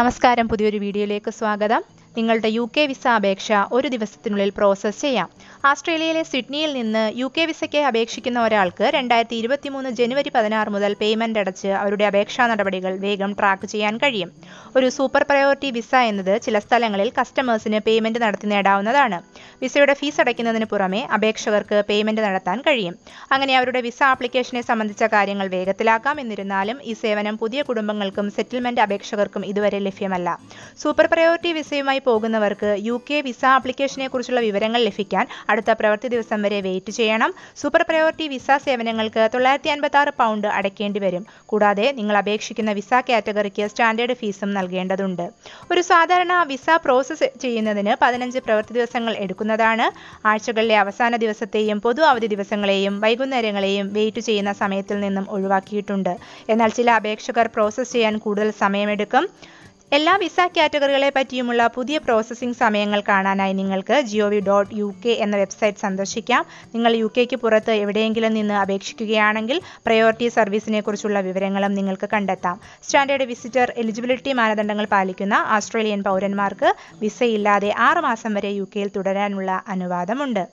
നമസ്കാരം പുതിയൊരു വീഡിയോയിലേക്ക് സ്വാഗതം നിങ്ങളുടെ യു കെ വിസ അപേക്ഷ ഒരു ദിവസത്തിനുള്ളിൽ പ്രോസസ്സ് ചെയ്യാം ആസ്ട്രേലിയയിലെ സിഡ്നിയിൽ നിന്ന് യു കെ വിസയ്ക്ക് അപേക്ഷിക്കുന്ന ഒരാൾക്ക് രണ്ടായിരത്തി ഇരുപത്തി മൂന്ന് ജനുവരി പതിനാറ് മുതൽ പേയ്മെന്റ് അടച്ച് അവരുടെ അപേക്ഷാ നടപടികൾ വേഗം ട്രാക്ക് ചെയ്യാൻ കഴിയും ഒരു സൂപ്പർ പ്രയോറിറ്റി വിസ എന്നത് ചില സ്ഥലങ്ങളിൽ കസ്റ്റമേഴ്സിന് പേയ്മെന്റ് നടത്തി നേടാവുന്നതാണ് വിസയുടെ ഫീസ് അടയ്ക്കുന്നതിന് പുറമെ അപേക്ഷകർക്ക് പേയ്മെന്റ് നടത്താൻ കഴിയും അങ്ങനെ അവരുടെ വിസ ആപ്ലിക്കേഷനെ സംബന്ധിച്ച കാര്യങ്ങൾ വേഗത്തിലാക്കാം എന്നിരുന്നാലും ഈ സേവനം പുതിയ കുടുംബങ്ങൾക്കും സെറ്റിൽമെന്റ് അപേക്ഷകർക്കും ഇതുവരെ ലഭ്യമല്ല സൂപ്പർ പ്രയോറിറ്റി വിസയുമായി പോകുന്നവർക്ക് യു കെ വിസ ആപ്ലിക്കേഷനെ കുറിച്ചുള്ള വിവരങ്ങൾ ലഭിക്കാൻ അടുത്ത പ്രവൃത്തി ദിവസം വരെ വെയിറ്റ് ചെയ്യണം സൂപ്പർ പ്രയോറിറ്റി വിസ സേവനങ്ങൾക്ക് തൊള്ളായിരത്തി അൻപത്തി ആറ് പൗണ്ട് അടയ്ക്കേണ്ടി വരും കൂടാതെ നിങ്ങൾ അപേക്ഷിക്കുന്ന വിസ കാറ്റഗറിക്ക് സ്റ്റാൻഡേർഡ് ഫീസും നൽകേണ്ടതുണ്ട് ഒരു സാധാരണ വിസ പ്രോസസ്സ് ചെയ്യുന്നതിന് പതിനഞ്ച് പ്രവൃത്തി ദിവസങ്ങൾ എടുക്കുന്നതാണ് ആഴ്ചകളിലെ അവസാന ദിവസത്തെയും പൊതു അവധി ദിവസങ്ങളെയും വൈകുന്നേരങ്ങളെയും വെയിറ്റ് ചെയ്യുന്ന സമയത്തിൽ നിന്നും ഒഴിവാക്കിയിട്ടുണ്ട് എന്നാൽ ചില അപേക്ഷകർ പ്രോസസ്സ് ചെയ്യാൻ കൂടുതൽ സമയമെടുക്കും എല്ലാ വിസ കാറ്റഗറികളെ പറ്റിയുമുള്ള പുതിയ പ്രോസസ്സിംഗ് സമയങ്ങൾ കാണാനായി നിങ്ങൾക്ക് G O V dot U K website സന്ദർശിക്കാം നിങ്ങൾ യു കെക്ക് പുറത്ത് എവിടെയെങ്കിലും നിന്ന് അപേക്ഷിക്കുകയാണെങ്കിൽ പ്രയോറിറ്റി സർവീസിനെ കുറിച്ചുള്ള വിവരങ്ങളും നിങ്ങൾക്ക് കണ്ടെത്താം സ്റ്റാൻഡേർഡ് വിസിറ്റർ എലിജിബിലിറ്റി മാനദണ്ഡങ്ങൾ പാലിക്കുന്ന ഓസ്ട്രേലിയൻ പൗരന്മാർക്ക് വിസയില്ലാതെ ആറ് മാസം വരെ യു കെയിൽ തുടരാനുള്ള അനുവാദമുണ്ട്